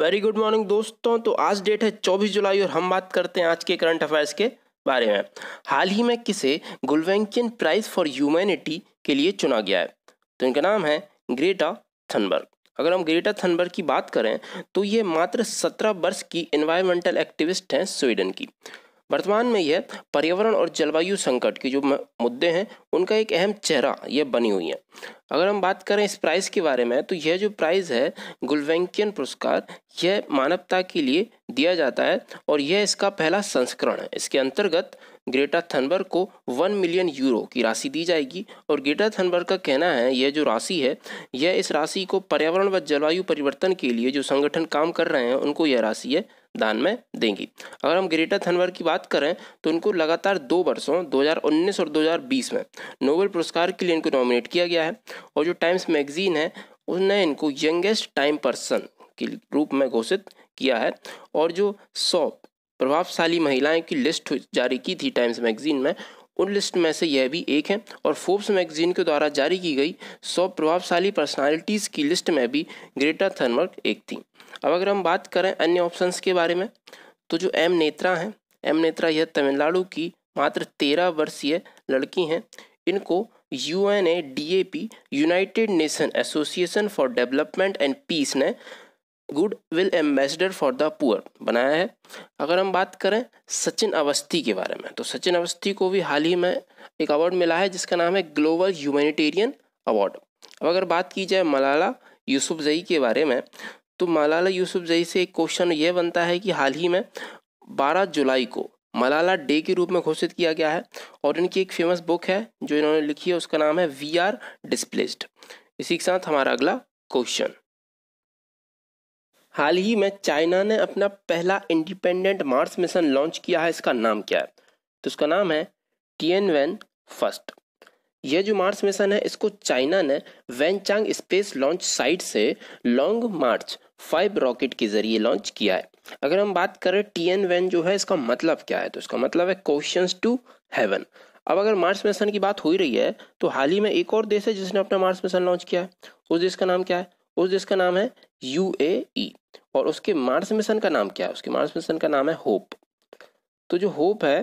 Very good morning दोस्तों तो आज डेट है 24 जुलाई और हम बात करते हैं आज के करंट अफेयर्स के बारे में हाल ही में किसे गुलवेंकियन प्राइज फॉर ह्यूमैनिटी के लिए चुना गया है तो इनका नाम है ग्रेटा थनबर्ग अगर हम ग्रेटा थनबर्ग की बात करें तो ये मात्र सत्रह वर्ष की इन्वायरमेंटल एक्टिविस्ट हैं स्वीडन की वर्तमान में यह पर्यावरण और जलवायु संकट के जो मुद्दे हैं उनका एक अहम चेहरा यह बनी हुई है अगर हम बात करें इस प्राइज़ के बारे में तो यह जो प्राइज़ है गुलवेंकियन पुरस्कार यह मानवता के लिए दिया जाता है और यह इसका पहला संस्करण है इसके अंतर्गत ग्रेटा थनबर्ग को वन मिलियन यूरो की राशि दी जाएगी और ग्रेटा थनबर्ग का कहना है यह जो राशि है यह इस राशि को पर्यावरण व जलवायु परिवर्तन के लिए जो संगठन काम कर रहे हैं उनको यह राशि है दान में देंगी अगर हम ग्रेटा थनबर्ग की बात करें तो उनको लगातार दो वर्षों 2019 और 2020 में नोबेल पुरस्कार के लिए इनको नॉमिनेट किया गया है और जो टाइम्स मैगजीन है उसने इनको यंगेस्ट टाइम पर्सन के रूप में घोषित किया है और जो सौ प्रभावशाली महिलाएं की लिस्ट जारी की थी टाइम्स मैगजीन में उन लिस्ट में से यह भी एक है और फोर्ब्स मैगजीन के द्वारा जारी की गई सौ प्रभावशाली पर्सनालिटीज़ की लिस्ट में भी ग्रेटा थर्मर्क एक थी अब अगर हम बात करें अन्य ऑप्शंस के बारे में तो जो एम नेत्रा हैं एम नेत्रा यह तमिलनाडु की मात्र तेरह वर्षीय लड़की हैं इनको U N A D A P United Nation Association for Development and Peace ने goodwill ambassador for the poor बनाया है अगर हम बात करें सचिन अवस्थी के बारे में तो सचिन अवस्थी को भी हाल ही में एक अवार्ड मिला है जिसका नाम है ग्लोबल ह्यूमैनिटेरियन अवार्ड अब अगर बात की जाए मलाला जई के बारे में तो मलाला यूसुफ जई से एक क्वेश्चन यह बनता है कि हाल ही में बारह जुलाई को मलाला डे के रूप में घोषित किया गया है और इनकी एक फेमस बुक है जो इन्होंने लिखी है उसका नाम है वी आर डिस्प्लेस्ड इसी के साथ हमारा अगला क्वेश्चन हाल ही में चाइना ने अपना पहला इंडिपेंडेंट मार्स मिशन लॉन्च किया है इसका नाम क्या है तो इसका नाम है टीएन वैन फर्स्ट यह जो मार्स मिशन है इसको चाइना ने वैनचांग स्पेस लॉन्च साइट से लॉन्ग मार्च फाइव रॉकेट के जरिए लॉन्च किया है अगर हम बात करें टी एन वैन जो है इसका मतलब क्या है तो इसका मतलब है क्वेश्चन टू हेवन अब अगर मार्स मिशन की बात हो ही रही है तो हाल ही में एक और देश है जिसने अपना मार्स मिशन लॉन्च किया है उस देश का नाम क्या है उस देश का नाम है यू ए e। और उसके मार्स मिशन का नाम क्या है उसके मार्स मिशन का नाम है होप तो जो होप है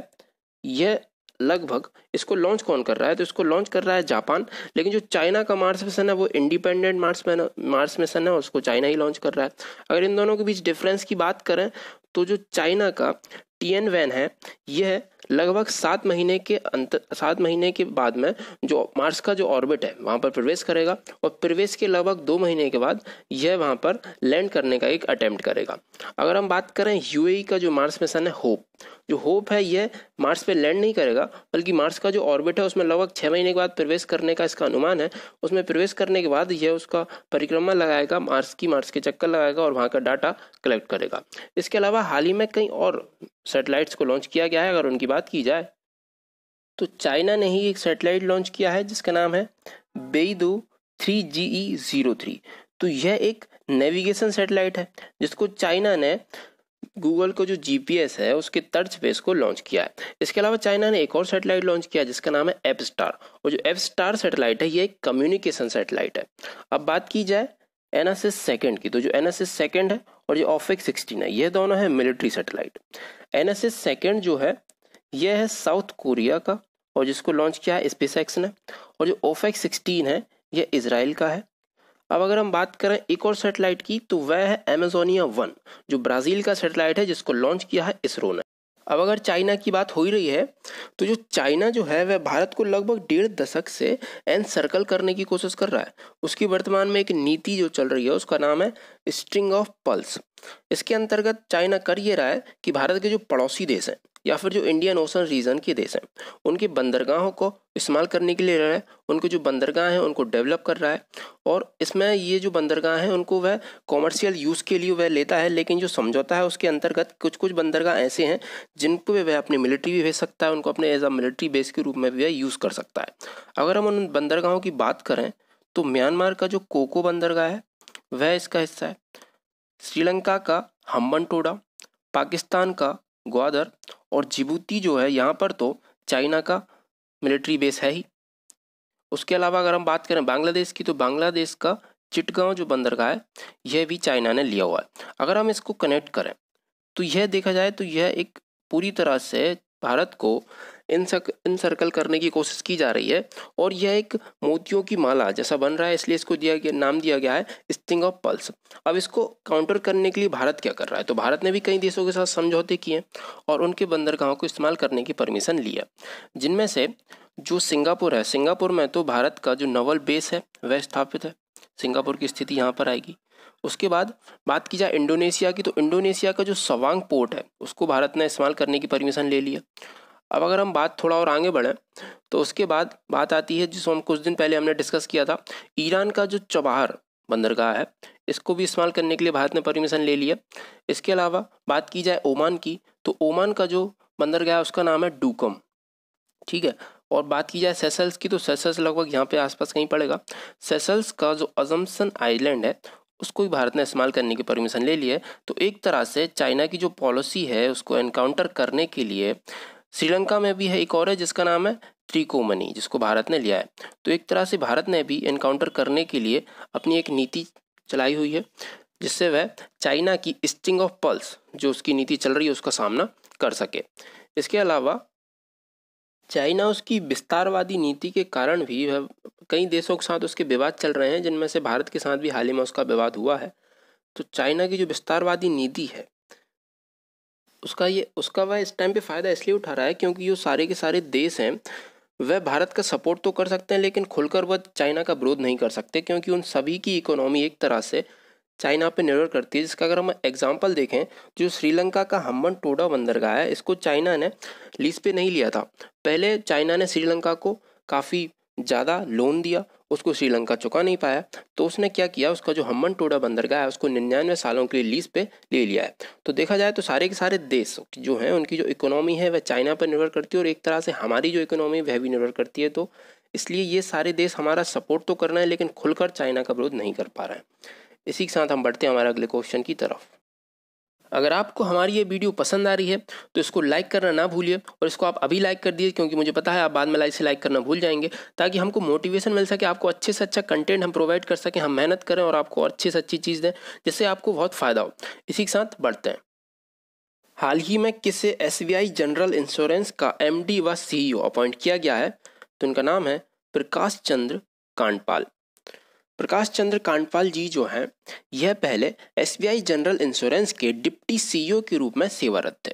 यह लगभग इसको लॉन्च कौन कर रहा है तो इसको लॉन्च कर रहा है जापान लेकिन जो चाइना का मार्स मिशन है वो इंडिपेंडेंट मार्स मार्स मिशन है उसको चाइना ही लॉन्च कर रहा है अगर इन दोनों के बीच डिफरेंस की बात करें तो जो चाइना का टी एन वैन है यह लगभग सात महीने के अंत सात महीने के बाद में जो मार्स का जो ऑर्बिट है वहाँ पर प्रवेश करेगा और प्रवेश के लगभग दो महीने के बाद यह वहाँ पर लैंड करने का एक अटैम्प्ट करेगा अगर हम बात करें यूएई का जो मार्स मिशन है होप जो होप है यह मार्स पे लैंड नहीं करेगा बल्कि मार्स का जो ऑर्बिट है उसमें लगभग छः महीने के बाद प्रवेश करने का इसका अनुमान है उसमें प्रवेश करने के बाद यह उसका परिक्रमा लगाएगा मार्स की मार्स के चक्कर लगाएगा और वहाँ का डाटा कलेक्ट करेगा इसके अलावा हाल ही में कई और सेटेलाइट्स को लॉन्च किया गया है अगर उनकी बात की जाए तो चाइना ने ही एक सेटेलाइट लॉन्च किया है जिसका नाम है Beidou three G E zero three तो यह एक नेविगेशन सेटेलाइट है जिसको चाइना ने गूगल को जो जी है उसके तर्ज पे इसको लॉन्च किया है इसके अलावा चाइना ने एक और सेटेलाइट लॉन्च किया जिसका नाम है एप स्टार और जो एप स्टार सेटेलाइट है ये एक कम्युनिकेशन सेटेलाइट है अब बात की जाए एन एस एस सेकेंड की तो जो एन एस एस सेकेंड है और जो ऑफिक सिक्सटीन है ये दोनों है military satellite N S S second जो है यह है साउथ कोरिया का और जिसको लॉन्च किया है स्पेस एक्स ने और जो ओफेक्स सिक्सटीन है यह इसराइल का है अब अगर हम बात करें एक और सेटेलाइट की तो वह है एमेजोनिया वन जो ब्राज़ील का सेटेलाइट है जिसको लॉन्च किया है इसरो ने अब अगर चाइना की बात हो ही रही है तो जो चाइना जो है वह भारत को लगभग डेढ़ दशक से एन सर्कल करने की कोशिश कर रहा है उसकी वर्तमान में एक नीति जो चल रही है उसका नाम है स्ट्रिंग ऑफ पल्स इसके अंतर्गत चाइना कर ये रहा है कि भारत के जो पड़ोसी देश हैं या फिर जो इंडियन ओशन रीजन के देश हैं उनकी बंदरगाहों को इस्तेमाल करने के लिए रहा है उनके जो बंदरगाह हैं उनको डेवलप कर रहा है और इसमें ये जो बंदरगाह हैं उनको वह कॉमर्शियल यूज़ के लिए वह लेता है लेकिन जो समझौता है उसके अंतर्गत कुछ कुछ बंदरगाह ऐसे हैं जिनको वह अपनी मिलिट्री भी भेज सकता है उनको अपने एज अ मिलिट्री बेस के रूप में वह यूज़ कर सकता है अगर हम उन बंदरगाहों की बात करें तो म्यांमार का जो कोको बंदरगाह है वह इसका हिस्सा है श्रीलंका का हम्बन टोडा पाकिस्तान का ग्वादर और जिबूती जो है यहाँ पर तो चाइना का मिलिट्री बेस है ही उसके अलावा अगर हम बात करें बांग्लादेश की तो बांग्लादेश का चिटगांव जो बंदरगाह है यह भी चाइना ने लिया हुआ है अगर हम इसको कनेक्ट करें तो यह देखा जाए तो यह एक पूरी तरह से भारत को इन सक इन सर्कल करने की कोशिश की जा रही है और यह एक मोतियों की माला जैसा बन रहा है इसलिए इसको दिया गया नाम दिया गया है स्टिंग ऑफ पल्स अब इसको काउंटर करने के लिए भारत क्या कर रहा है तो भारत ने भी कई देशों के साथ समझौते किए और उनके बंदरगाहों को इस्तेमाल करने की परमिशन लिया जिनमें से जो सिंगापुर है सिंगापुर में तो भारत का जो नवल बेस है वह स्थापित है सिंगापुर की स्थिति यहाँ पर आएगी उसके बाद बात की जाए इंडोनेशिया की तो इंडोनेशिया का जो सवांग पोर्ट है उसको भारत ने इस्तेमाल करने की परमिशन ले लिया अब अगर हम बात थोड़ा और आगे बढ़ें तो उसके बाद बात आती है जिसको हम कुछ दिन पहले हमने डिस्कस किया था ईरान का जो चबाहर बंदरगाह है इसको भी इस्तेमाल करने के लिए भारत ने परमिशन ले लिया इसके अलावा बात की जाए ओमान की तो ओमान का जो बंदरगाह है उसका नाम है डूकम ठीक है और बात की जाए सेसल्स की तो सेसल्स लगभग यहाँ पे आसपास कहीं पड़ेगा सेसल्स का जो अजमसन आइलैंड है उसको भी भारत ने इस्तेमाल करने की परमिशन ले ली है तो एक तरह से चाइना की जो पॉलिसी है उसको एनकाउंटर करने के लिए श्रीलंका में भी है एक और है जिसका नाम है त्रिकोमनी जिसको भारत ने लिया है तो एक तरह से भारत ने भी इनकाउंटर करने के लिए अपनी एक नीति चलाई हुई है जिससे वह चाइना की स्टिंग ऑफ पल्स जो उसकी नीति चल रही है उसका सामना कर सके इसके अलावा चाइना उसकी विस्तारवादी नीति के कारण भी वह कई देशों के साथ उसके विवाद चल रहे हैं जिनमें से भारत के साथ भी हाल ही में उसका विवाद हुआ है तो चाइना की जो विस्तारवादी नीति है उसका ये उसका वह इस टाइम पे फ़ायदा इसलिए उठा रहा है क्योंकि जो सारे के सारे देश हैं वह भारत का सपोर्ट तो कर सकते हैं लेकिन खुलकर वह चाइना का विरोध नहीं कर सकते क्योंकि उन सभी की इकोनॉमी एक तरह से चाइना पर निर्भर करती है जिसका अगर हम एग्जाम्पल देखें जो श्रीलंका का हम्बन टोडा बंदरगाह है इसको चाइना ने लीज पे नहीं लिया था पहले चाइना ने श्रीलंका को काफ़ी ज़्यादा लोन दिया उसको श्रीलंका चुका नहीं पाया तो उसने क्या किया उसका जो हम्बन टोडा बंदरगाह है उसको निन्यानवे सालों के लिए लीज पे ले लिया है तो देखा जाए तो सारे के सारे देश जो हैं उनकी जो इकोनॉमी है वह चाइना पर निर्भर करती है और एक तरह से हमारी जो इकोनॉमी वह भी निर्भर करती है तो इसलिए ये सारे देश हमारा सपोर्ट तो कर रहे हैं लेकिन खुलकर चाइना का विरोध नहीं कर पा रहे हैं इसी के साथ हम बढ़ते हैं हमारे अगले क्वेश्चन की तरफ अगर आपको हमारी ये वीडियो पसंद आ रही है तो इसको लाइक करना ना भूलिए और इसको आप अभी लाइक कर दिए क्योंकि मुझे पता है आप बाद में लाइक से लाइक करना भूल जाएंगे ताकि हमको मोटिवेशन मिल सके आपको अच्छे से अच्छा कंटेंट हम प्रोवाइड कर सकें हम मेहनत करें और आपको अच्छे से अच्छी चीज़ दें जिससे आपको बहुत फ़ायदा हो इसी के साथ बढ़ते हैं हाल ही में किसे एस जनरल इंश्योरेंस का एम व सी अपॉइंट e किया गया है तो उनका नाम है प्रकाश चंद्र कांडपाल प्रकाश चंद्र कांडपाल जी जो हैं यह पहले एसबीआई जनरल इंश्योरेंस के डिप्टी सीईओ के रूप में सेवारत थे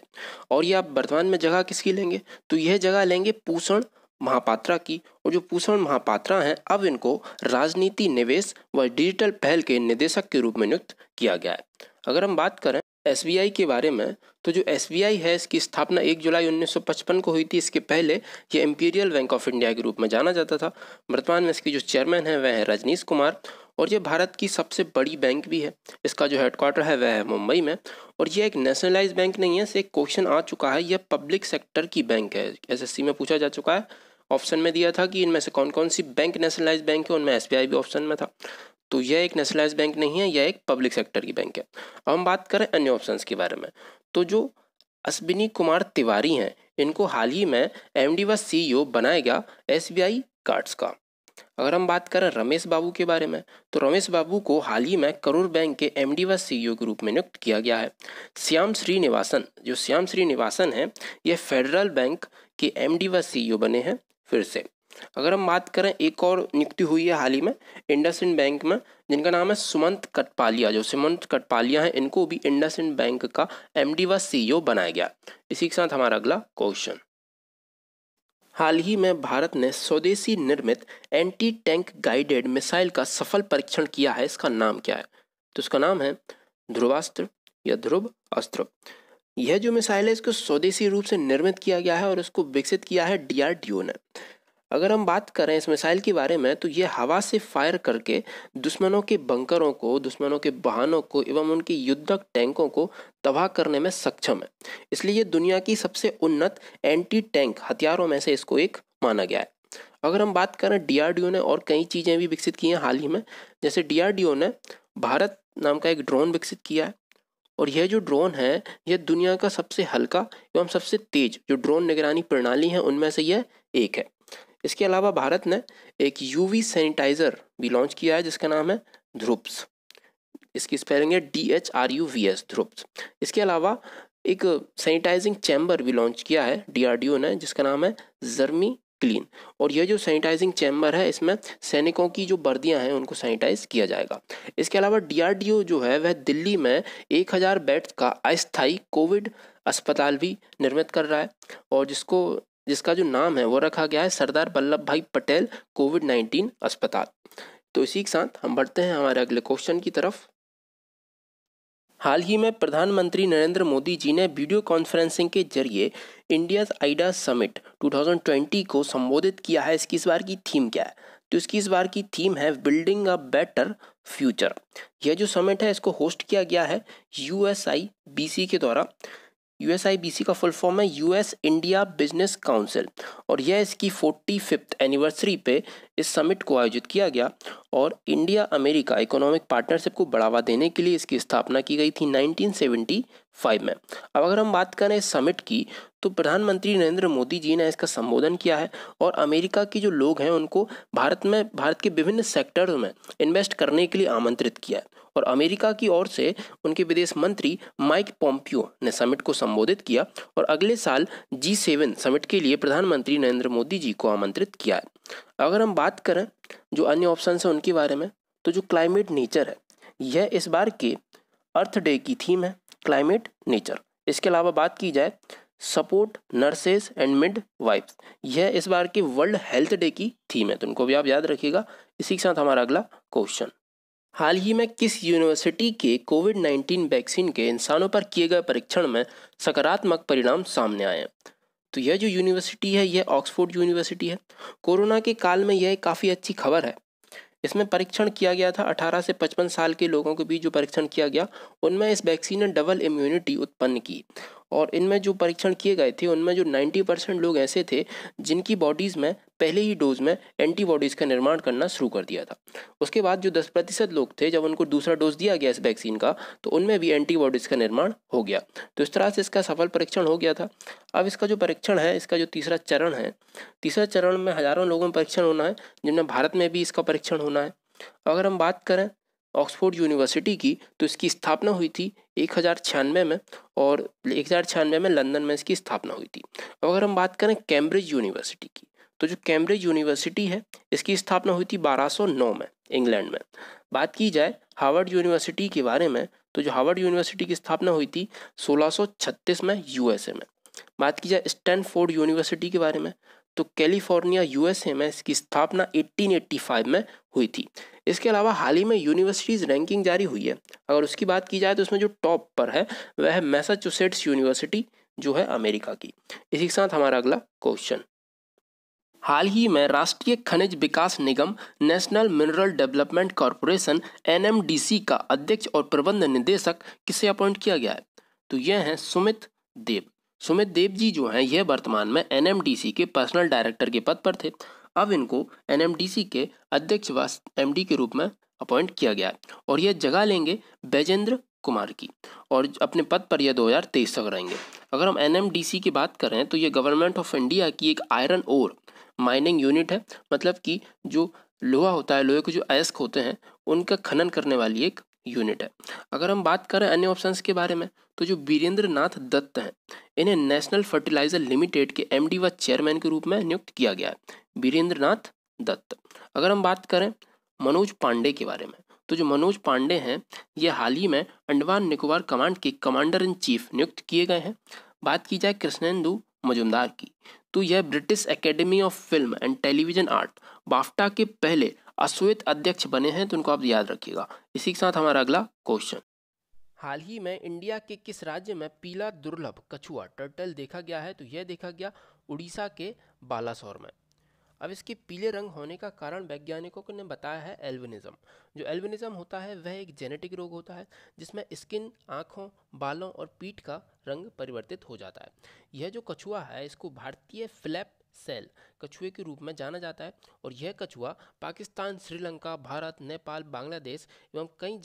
और ये आप वर्तमान में जगह किसकी लेंगे तो यह जगह लेंगे पूषण महापात्रा की और जो पूषण महापात्रा हैं अब इनको राजनीति निवेश व डिजिटल पहल के निदेशक के रूप में नियुक्त किया गया है अगर हम बात करें एस के बारे में तो जो एस है इसकी स्थापना 1 जुलाई 1955 को हुई थी इसके पहले ये इम्पीरियल बैंक ऑफ इंडिया के रूप में जाना जाता था वर्तमान में इसके जो चेयरमैन हैं वह हैं रजनीश कुमार और ये भारत की सबसे बड़ी बैंक भी है इसका जो हेडक्वार्टर है वह है मुंबई में और ये एक नेशनलाइज बैंक नहीं है एक क्वेश्चन आ चुका है यह पब्लिक सेक्टर की बैंक है एस में पूछा जा चुका है ऑप्शन में दिया था कि इनमें से कौन कौन सी बैंक नेशनलाइज बैंक है उनमें एस भी ऑप्शन में था तो यह एक नेशनलाइज बैंक नहीं है यह एक पब्लिक सेक्टर की बैंक है अब हम बात करें अन्य ऑप्शन के बारे में तो जो अश्विनी कुमार तिवारी हैं इनको हाल ही में एम डी व सी e बनाया गया एस बी आई कार्ड्स का अगर हम बात करें रमेश बाबू के बारे में तो रमेश बाबू को हाल ही में करूर बैंक के एम डी व सी e के रूप में नियुक्त किया गया है श्याम श्रीनिवासन जो श्याम श्रीनिवासन हैं यह फेडरल बैंक के एम डी व सी e बने हैं फिर से अगर हम बात करें एक और नियुक्ति हुई है हाल ही में इंडस इंड बैंक में जिनका नाम है सुमंत कटपालिया जो सुमंत कटपालिया हैं इनको भी इंडस इंड बैंक का डी व सीईओ e बनाया गया इसी के साथ हमारा अगला क्वेश्चन हाल ही में भारत ने स्वदेशी निर्मित एंटी टैंक गाइडेड मिसाइल का सफल परीक्षण किया है इसका नाम क्या है तो इसका नाम है ध्रुवास्त्र या ध्रुव अस्त्र यह जो मिसाइल है इसको स्वदेशी रूप से निर्मित किया गया है और इसको विकसित किया है डीआरडीओ ने अगर हम बात करें इस मिसाइल के बारे में तो ये हवा से फायर करके दुश्मनों के बंकरों को दुश्मनों के वाहनों को एवं उनके युद्धक टैंकों को तबाह करने में सक्षम है इसलिए ये दुनिया की सबसे उन्नत एंटी टैंक हथियारों में से इसको एक माना गया है अगर हम बात करें डीआरडीओ ने और कई चीज़ें भी विकसित की हैं हाल ही में जैसे डी ने भारत नाम का एक ड्रोन विकसित किया है और यह जो ड्रोन है यह दुनिया का सबसे हल्का एवं सबसे तेज जो ड्रोन निगरानी प्रणाली है उनमें से यह एक है इसके अलावा भारत ने एक यूवी सैनिटाइज़र भी लॉन्च किया है जिसका नाम है ध्रुप्स इसकी स्पेलिंग है D H R U V S ध्रुप्स इसके अलावा एक सैनिटाइजिंग चैम्बर भी लॉन्च किया है ओ ने जिसका नाम है जर्मी क्लीन और यह जो सैनिटाइजिंग चैम्बर है इसमें सैनिकों की जो वर्दियाँ हैं उनको सैनिटाइज किया जाएगा इसके अलावा डीआरडीओ जो है वह दिल्ली में एक हज़ार बेड्स का अस्थाई कोविड अस्पताल भी निर्मित कर रहा है और जिसको जिसका जो नाम है वो रखा गया है सरदार वल्लभ भाई पटेल कोविड नाइन्टीन अस्पताल तो इसी के साथ हम बढ़ते हैं हमारे अगले क्वेश्चन की तरफ हाल ही में प्रधानमंत्री नरेंद्र मोदी जी ने वीडियो कॉन्फ्रेंसिंग के जरिए इंडिया आइडा समिट 2020 को संबोधित किया है इसकी इस बार की थीम क्या है तो इसकी इस बार की थीम है बिल्डिंग अ बेटर फ्यूचर यह जो समिट है इसको होस्ट किया गया है यू के द्वारा सी का फुल फॉर्म है यूएस इंडिया बिजनेस काउंसिल और यह इसकी फोर्टी फिफ्थ एनिवर्सरी पे इस समिट को आयोजित किया गया और इंडिया अमेरिका इकोनॉमिक पार्टनरशिप को बढ़ावा देने के लिए इसकी स्थापना की गई थी 1975 में अब अगर हम बात करें समिट की तो प्रधानमंत्री नरेंद्र मोदी जी ने इसका संबोधन किया है और अमेरिका के जो लोग हैं उनको भारत में भारत के विभिन्न सेक्टर्स में इन्वेस्ट करने के लिए आमंत्रित किया है और अमेरिका की ओर से उनके विदेश मंत्री माइक पोम्पियो ने समिट को संबोधित किया और अगले साल जी सेवन समिट के लिए प्रधानमंत्री नरेंद्र मोदी जी को आमंत्रित किया है अगर हम बात करें जो अन्य ऑप्शन है उनके बारे में तो जो क्लाइमेट नेचर है यह इस बार के अर्थ डे की थीम है क्लाइमेट नेचर इसके अलावा बात की जाए support nurses and midwives यह इस बार के वर्ल्ड हेल्थ डे की थीम है तो उनको भी आप याद रखिएगा इसी के साथ हमारा अगला क्वेश्चन हाल ही में किस यूनिवर्सिटी के कोविड 19 वैक्सीन के इंसानों पर किए गए परीक्षण में सकारात्मक परिणाम सामने आए तो यह जो यूनिवर्सिटी है यह ऑक्सफोर्ड यूनिवर्सिटी है कोरोना के काल में यह काफ़ी अच्छी खबर है इसमें परीक्षण किया गया था 18 से 55 साल के लोगों के बीच जो परीक्षण किया गया उनमें इस वैक्सीन ने डबल इम्यूनिटी उत्पन्न की और इनमें जो परीक्षण किए गए थे उनमें जो 90 परसेंट लोग ऐसे थे जिनकी बॉडीज़ में पहले ही डोज में एंटीबॉडीज़ का निर्माण करना शुरू कर दिया था उसके बाद जो 10 प्रतिशत लोग थे जब उनको दूसरा डोज दिया गया इस वैक्सीन का तो उनमें भी एंटीबॉडीज़ का निर्माण हो गया तो इस तरह से इसका सफल परीक्षण हो गया था अब इसका जो परीक्षण है इसका जो तीसरा चरण है तीसरा चरण में हज़ारों लोगों में परीक्षण होना है जिनमें भारत में भी इसका परीक्षण होना है अगर हम बात करें ऑक्सफोर्ड यूनिवर्सिटी की तो इसकी स्थापना हुई थी एक हज़ार छियानवे में और एक हज़ार छियानवे में लंदन में इसकी स्थापना हुई थी अगर हम बात करें कैम्ब्रिज यूनिवर्सिटी की तो जो कैम्ब्रिज यूनिवर्सिटी है इसकी स्थापना हुई थी 1209 में इंग्लैंड में बात की जाए हार्वर्ड यूनिवर्सिटी के बारे में तो जो हार्वर्ड यूनिवर्सिटी की स्थापना हुई थी 1636 में यूएसए में बात की जाए स्टैनफोर्ड यूनिवर्सिटी के बारे में तो कैलिफोर्निया यूएसए में इसकी स्थापना 1885 में हुई थी इसके अलावा हाल ही में यूनिवर्सिटीज़ रैंकिंग जारी हुई है अगर उसकी बात की जाए तो उसमें जो टॉप पर है वह है मैसाचुसेट्स यूनिवर्सिटी जो है अमेरिका की इसी के साथ हमारा अगला क्वेश्चन हाल ही में राष्ट्रीय खनिज विकास निगम national mineral development corporation N का अध्यक्ष और प्रबंध निदेशक किसे अपॉइंट किया गया है तो यह है सुमित देव सुमित देव जी जो हैं यह वर्तमान में एनएमडीसी के पर्सनल डायरेक्टर के पद पर थे अब इनको एनएमडीसी के अध्यक्ष व एमडी के रूप में अपॉइंट किया गया है और यह जगह लेंगे बैजेंद्र कुमार की और अपने पद पर यह 2023 तक रहेंगे अगर हम एनएमडीसी की बात करें तो यह गवर्नमेंट ऑफ इंडिया की एक आयरन ओर माइनिंग यूनिट है मतलब कि जो लोहा होता है लोहे के जो अयस्क होते हैं उनका खनन करने वाली एक यूनिट है अगर हम बात करें अन्य ऑप्शंस के बारे में तो जो बीरेंद्र नाथ दत्त हैं इन्हें नेशनल फर्टिलाइजर लिमिटेड के एमडी व चेयरमैन के रूप में नियुक्त किया गया है वीरेंद्र नाथ दत्त अगर हम बात करें मनोज पांडे के बारे में तो जो मनोज पांडे हैं ये हाल ही में अंडमान निकोबार कमांड के कमांडर इन चीफ नियुक्त किए गए हैं बात की जाए कृष्णेंदु मजुमदार की तो यह British academy of film and television art BAFTA के पहले अश्वेत अध्यक्ष बने हैं तो उनको आप याद रखिएगा इसी के साथ हमारा अगला क्वेश्चन हाल ही में इंडिया के किस राज्य में पीला दुर्लभ कछुआ टर्टल देखा गया है तो यह देखा गया उड़ीसा के बालासोर में अब इसके पीले रंग होने का कारण वैज्ञानिकों ने बताया है एल्विनिज़म जो एल्विनिज़म होता है वह एक जेनेटिक रोग होता है जिसमें स्किन आँखों बालों और पीठ का रंग परिवर्तित हो जाता है यह जो कछुआ है इसको भारतीय फ्लैप सेल कछुए के रूप में जाना जाता है और यह कछुआ पाकिस्तान श्रीलंका भारत नेपाल बांग्लादेश एवं कई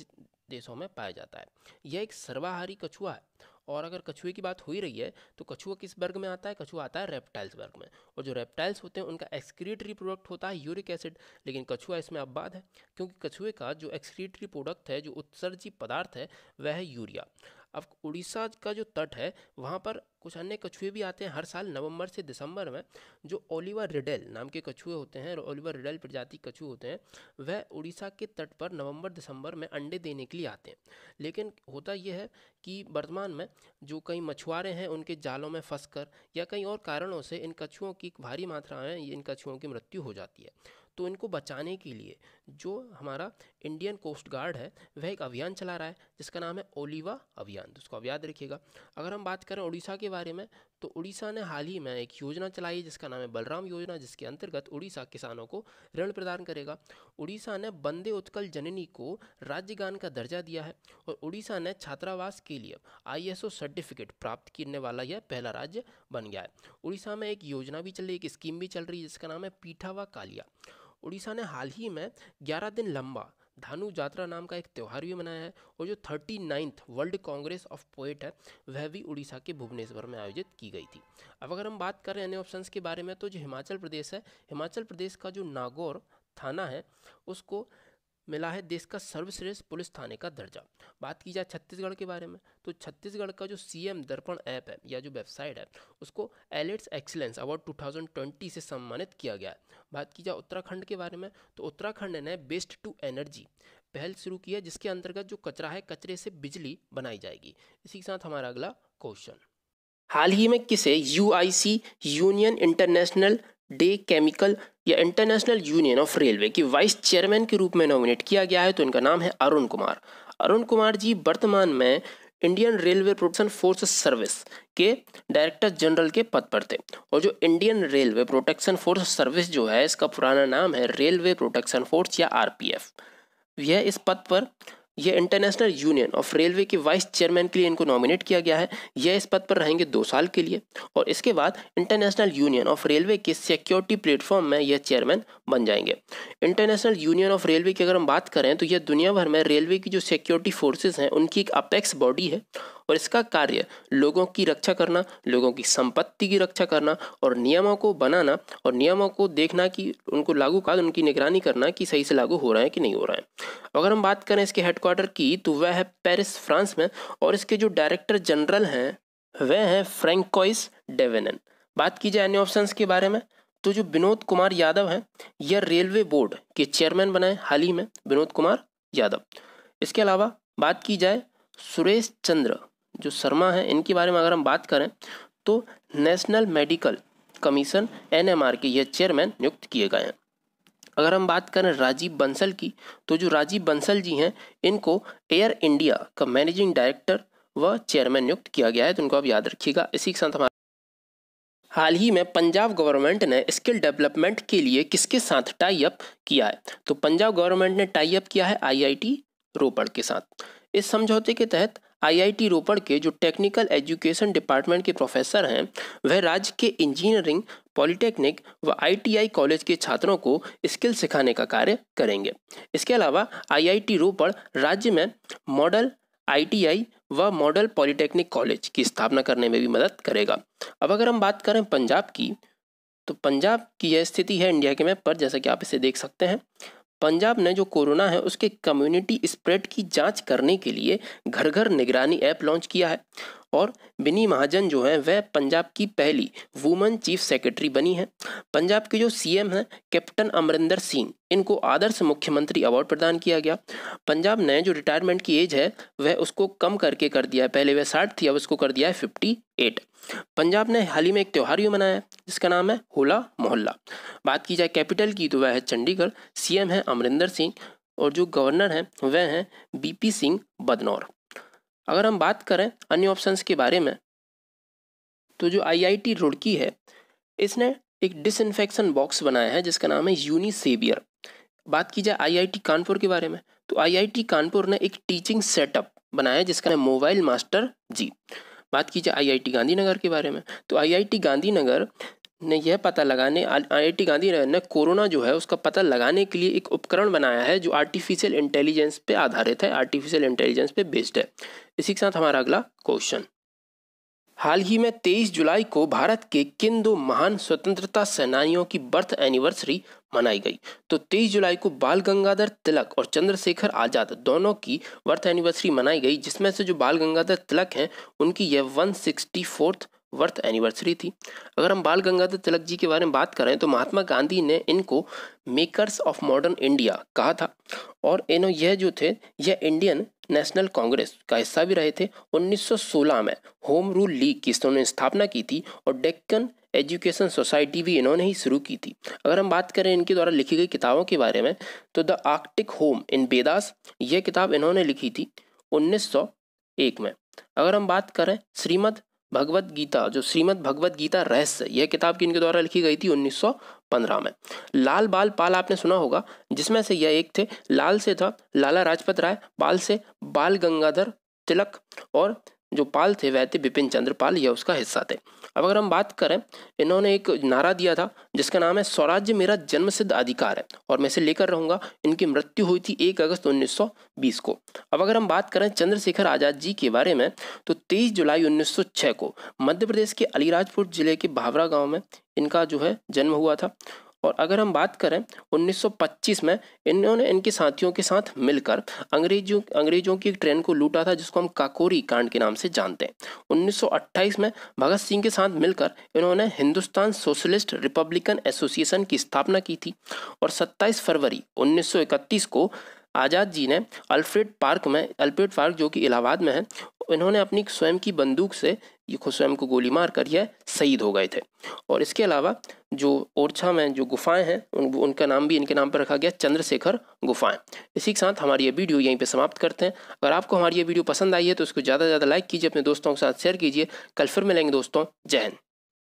देशों में पाया जाता है यह एक सर्वाहारी कछुआ है और अगर कछुए की बात हो ही रही है तो कछुआ किस वर्ग में आता है कछुआ आता है रेप्टाइल्स वर्ग में और जो रेप्टाइल्स होते हैं उनका एक्सक्रीटरी प्रोडक्ट होता है यूरिक एसिड लेकिन कछुआ इसमें अपवाद है क्योंकि कछुए का जो एक्सक्रीटरी प्रोडक्ट है जो उत्सर्जी पदार्थ है वह है यूरिया अब उड़ीसा का जो तट है वहाँ पर कुछ अन्य कछुए भी आते हैं हर साल नवंबर से दिसंबर में जो ओलिवर रिडेल नाम के कछुए होते हैं ओलिवर रिडेल प्रजाति कछुए होते हैं वह उड़ीसा के तट पर नवंबर दिसंबर में अंडे देने के लिए आते हैं लेकिन होता यह है कि वर्तमान में जो कई मछुआरे हैं उनके जालों में फंस या कई और कारणों से इन कछुओं की भारी मात्रा में इन कछुओं की मृत्यु हो जाती है तो इनको बचाने के लिए जो हमारा इंडियन कोस्ट गार्ड है वह एक अभियान चला रहा है जिसका नाम है ओलिवा अभियान तो उसको अब याद रखिएगा अगर हम बात करें उड़ीसा के बारे में तो उड़ीसा ने हाल ही में एक योजना चलाई जिसका नाम है बलराम योजना जिसके अंतर्गत उड़ीसा किसानों को ऋण प्रदान करेगा उड़ीसा ने बंदे उत्कल जननी को राज्यगान का दर्जा दिया है और उड़ीसा ने छात्रावास के लिए आई सर्टिफिकेट प्राप्त करने वाला यह पहला राज्य बन गया है उड़ीसा में एक योजना भी चल रही है एक स्कीम भी चल रही है जिसका नाम है पीठावा कालिया उड़ीसा ने हाल ही में ग्यारह दिन लंबा धानु यात्रा नाम का एक त्यौहार भी मनाया है और जो thirty ninth world congress of poet है वह भी उड़ीसा के भुवनेश्वर में आयोजित की गई थी अब अगर हम बात करें अन्य ऑप्शन के बारे में तो जो हिमाचल प्रदेश है हिमाचल प्रदेश का जो नागौर थाना है उसको मिला है देश का सर्वश्रेष्ठ पुलिस थाने का दर्जा बात की जाए छत्तीसगढ़ के बारे में तो छत्तीसगढ़ का जो सी एम दर्पण ऐप है या जो वेबसाइट है उसको एलिट्स एक्सीलेंस अवार्ड 2020 से सम्मानित किया गया है बात की जाए उत्तराखंड के बारे में तो उत्तराखंड ने बेस्ट टू एनर्जी पहल शुरू किया जिसके अंतर्गत जो कचरा है कचरे से बिजली बनाई जाएगी इसी के साथ हमारा अगला क्वेश्चन हाल ही में किसे U union international de chemical या इंटरनेशनल यूनियन ऑफ रेलवे के वाइस चेयरमैन के रूप में नॉमिनेट किया गया है तो इनका नाम है अरुण कुमार अरुण कुमार जी वर्तमान में Indian railway protection force service के डायरेक्टर जनरल के पद पर थे और जो Indian railway protection force service जो है इसका पुराना नाम है रेलवे प्रोटेक्शन फोर्स या आर यह इस पद पर ये इंटरनेशनल यूनियन ऑफ रेलवे के वाइस चेयरमैन के लिए इनको नॉमिनेट किया गया है यह इस पद पर रहेंगे दो साल के लिए और इसके बाद इंटरनेशनल यूनियन ऑफ रेलवे के सिक्योरिटी प्लेटफॉर्म में यह चेयरमैन बन जाएंगे इंटरनेशनल यूनियन ऑफ रेलवे की अगर हम बात करें तो यह दुनिया भर में रेलवे की जो सिक्योरिटी फोर्सेज हैं उनकी एक अपेक्स बॉडी है और इसका कार्य लोगों की रक्षा करना लोगों की संपत्ति की रक्षा करना और नियमों को बनाना और नियमों को देखना कि उनको लागू कर उनकी निगरानी करना कि सही से लागू हो रहा है कि नहीं हो रहा है अगर हम बात करें इसके हेडक्वार्टर की तो वह है पेरिस फ्रांस में और इसके जो डायरेक्टर जनरल हैं वह हैं फ्रेंकोइस डेवेनन बात की जाए अन्य ऑप्शन के बारे में तो जो विनोद कुमार यादव हैं यह रेलवे बोर्ड के चेयरमैन बनाए हाल ही में विनोद कुमार यादव इसके अलावा बात की जाए सुरेश चंद्र जो शर्मा हैं इनके बारे में अगर हम बात करें तो नेशनल मेडिकल कमीशन एन के ये चेयरमैन नियुक्त किए गए हैं अगर हम बात करें राजीव बंसल की तो जो राजीव बंसल जी हैं इनको एयर इंडिया का मैनेजिंग डायरेक्टर व चेयरमैन नियुक्त किया गया है तो उनको आप याद रखिएगा इसी के साथ हमारे हाल ही में पंजाब गवर्नमेंट ने स्किल डेवलपमेंट के लिए किसके साथ टाई अप किया है तो पंजाब गवर्नमेंट ने टाई अप किया है आईआईटी रोपड़ के साथ इस समझौते के तहत आईआईटी रोपड़ के जो टेक्निकल एजुकेशन डिपार्टमेंट के प्रोफेसर हैं वह राज्य के इंजीनियरिंग पॉलिटेक्निक व आईटीआई कॉलेज के छात्रों को स्किल सिखाने का कार्य करेंगे इसके अलावा आईआईटी रोपड़ राज्य में मॉडल आईटीआई व मॉडल पॉलिटेक्निक कॉलेज की स्थापना करने में भी मदद करेगा अब अगर हम बात करें पंजाब की तो पंजाब की यह स्थिति है इंडिया के मैप पर जैसा कि आप इसे देख सकते हैं पंजाब ने जो कोरोना है उसके कम्युनिटी स्प्रेड की जांच करने के लिए घर घर निगरानी ऐप लॉन्च किया है और बिनी महाजन जो हैं वह पंजाब की पहली वुमेन चीफ सेक्रेटरी बनी हैं पंजाब के जो सीएम हैं कैप्टन अमरिंदर सिंह इनको आदर्श मुख्यमंत्री अवार्ड प्रदान किया गया पंजाब ने जो रिटायरमेंट की एज है वह उसको कम करके कर दिया है पहले वह साठ थी अब उसको कर दिया है फिफ्टी एट पंजाब ने हाल ही में एक त्यौहार भी मनाया जिसका नाम है होला मोहल्ला बात की जाए कैपिटल की तो वह है चंडीगढ़ सीएम है अमरिंदर सिंह और जो गवर्नर हैं वह हैं बी सिंह बदनौर अगर हम बात करें अन्य ऑप्शंस के बारे में तो जो आईआईटी रुड़की है इसने एक डिसइनफेक्शन बॉक्स बनाया है जिसका नाम है यूनिसेवियर बात की जाए आईआईटी कानपुर के बारे में तो आईआईटी कानपुर ने एक टीचिंग सेटअप बनाया जिसका नाम मोबाइल मास्टर जी बात की जाए आई गांधीनगर के बारे में तो आई गांधीनगर ने यह पता लगाने आईआईटी गांधीनगर ने कोरोना जो है उसका पता लगाने के लिए एक उपकरण बनाया है जो आर्टिफिशियल इंटेलिजेंस पे आधारित है आर्टिफिशियल इंटेलिजेंस पे बेस्ड है इसी के साथ हमारा अगला क्वेश्चन हाल ही में 23 जुलाई को भारत के किन दो महान स्वतंत्रता सेनानियों की बर्थ एनिवर्सरी मनाई गई तो 23 जुलाई को बाल गंगाधर तिलक और चंद्रशेखर आजाद दोनों की बर्थ एनिवर्सरी मनाई गई जिसमें से जो बाल गंगाधर तिलक हैं उनकी यह one sixty fourth birth anniversary थी अगर हम बाल गंगाधर तिलक जी के बारे में बात करें तो महात्मा गांधी ने इनको मेकर्स ऑफ मॉडर्न इंडिया कहा था और इन्हों यह जो थे यह इंडियन नेशनल कांग्रेस का हिस्सा भी रहे थे 1916 में होम रूल लीग की इन्होंने स्थापना की थी और डेक्कन एजुकेशन सोसाइटी भी इन्होंने ही शुरू की थी अगर हम बात करें इनके द्वारा लिखी गई किताबों के बारे में तो the Arctic home in Vedas यह किताब इन्होंने लिखी थी 1901 में अगर हम बात करें श्रीमद भगवत गीता जो श्रीमद भगवत गीता रहस्य यह किताब इनके द्वारा लिखी गई थी 1915 में लाल बाल पाल आपने सुना होगा जिसमें से यह एक थे लाल से था लाला राजपत राय बाल से बाल गंगाधर तिलक और जो पाल थे वह थे बिपिन चंद्र पाल यह उसका हिस्सा थे अब अगर हम बात करें इन्होंने एक नारा दिया था जिसका नाम है स्वराज्य मेरा जन्मसिद्ध अधिकार है और मैं इसे लेकर रहूंगा इनकी मृत्यु हुई थी एक अगस्त 1920 को अब अगर हम बात करें चंद्रशेखर आज़ाद जी के बारे में तो 23 जुलाई 1906 को मध्य प्रदेश के अलीराजपुर जिले के भावरा गाँव में इनका जो है जन्म हुआ था और अगर हम बात करें 1925 में इन्होंने इनके साथियों के साथ मिलकर अंग्रेजों अंग्रेजों की एक ट्रेन को लूटा था जिसको हम काकोरी कांड के नाम से जानते हैं 1928 में भगत सिंह के साथ मिलकर इन्होंने हिंदुस्तान सोशलिस्ट रिपब्लिकन एसोसिएशन की स्थापना की थी और 27 फरवरी 1931 को आज़ाद जी ने अल्फ्रेड पार्क में अल्फ्रेड पार्क जो कि इलाहाबाद में है इन्होंने अपनी स्वयं की बंदूक से ये खुद स्वयं को गोली मार कर यह शहीद हो गए थे और इसके अलावा जो ओरछा में जो गुफाएं हैं उन, उनका नाम भी इनके नाम पर रखा गया चंद्रशेखर गुफाएं इसी के साथ हमारी ये वीडियो यहीं पे समाप्त करते हैं अगर आपको हमारी ये वीडियो पसंद आई है तो इसको ज़्यादा से ज़्यादा लाइक कीजिए अपने दोस्तों के साथ शेयर कीजिए कल फिर मिलेंगे दोस्तों जय हिंद